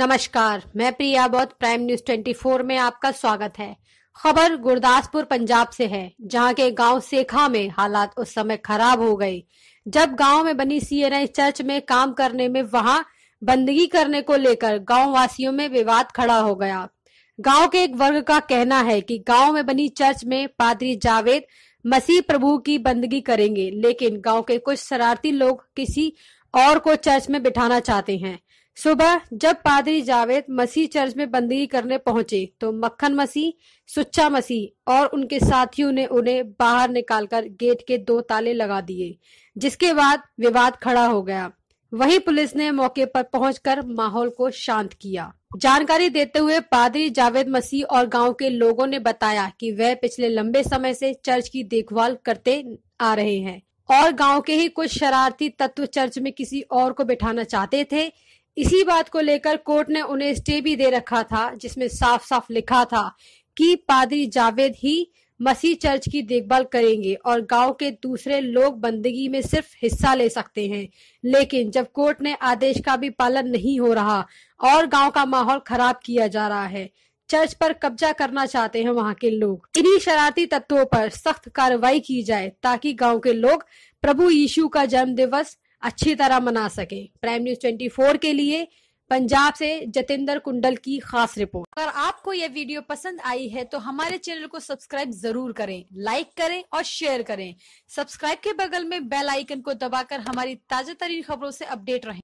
नमस्कार मैं प्रिया बौद्ध प्राइम न्यूज 24 में आपका स्वागत है खबर गुरदासपुर पंजाब से है जहां के गांव सेखा में हालात उस समय खराब हो गए जब गांव में बनी सीएनआई चर्च में काम करने में वहां बंदगी करने को लेकर गांव वासियों में विवाद खड़ा हो गया गांव के एक वर्ग का कहना है कि गांव में बनी चर्च में पादरी जावेद मसीह प्रभु की बंदगी करेंगे लेकिन गांव के कुछ शरारती लोग किसी और को चर्च में बिठाना चाहते हैं सुबह जब पादरी जावेद मसीह चर्च में बंदगी करने पहुंचे तो मक्खन मसीह सुच्चा मसीह और उनके साथियों ने उन्हें बाहर निकालकर गेट के दो ताले लगा दिए जिसके बाद विवाद खड़ा हो गया वहीं पुलिस ने मौके पर पहुंचकर माहौल को शांत किया जानकारी देते हुए पादरी जावेद मसीह और गांव के लोगों ने बताया कि वह पिछले लंबे समय से चर्च की देखभाल करते आ रहे हैं और गांव के ही कुछ शरारती तत्व चर्च में किसी और को बिठाना चाहते थे इसी बात को लेकर कोर्ट ने उन्हें स्टे भी दे रखा था जिसमें साफ साफ लिखा था कि पादरी जावेद ही मसीह चर्च की देखभाल करेंगे और गांव के दूसरे लोग बंदगी में सिर्फ हिस्सा ले सकते हैं लेकिन जब कोर्ट ने आदेश का भी पालन नहीं हो रहा और गांव का माहौल खराब किया जा रहा है चर्च पर कब्जा करना चाहते हैं वहां के लोग इन्हीं शरारती तत्वों पर सख्त कार्रवाई की जाए ताकि गांव के लोग प्रभु यीशु का जन्म दिवस अच्छी तरह मना सके प्राइम न्यूज 24 के लिए पंजाब से जतेंद्र कुंडल की खास रिपोर्ट अगर आपको यह वीडियो पसंद आई है तो हमारे चैनल को सब्सक्राइब जरूर करें लाइक करें और शेयर करें सब्सक्राइब के बगल में बेल आइकन को दबाकर हमारी ताजा तरीन खबरों से अपडेट रहें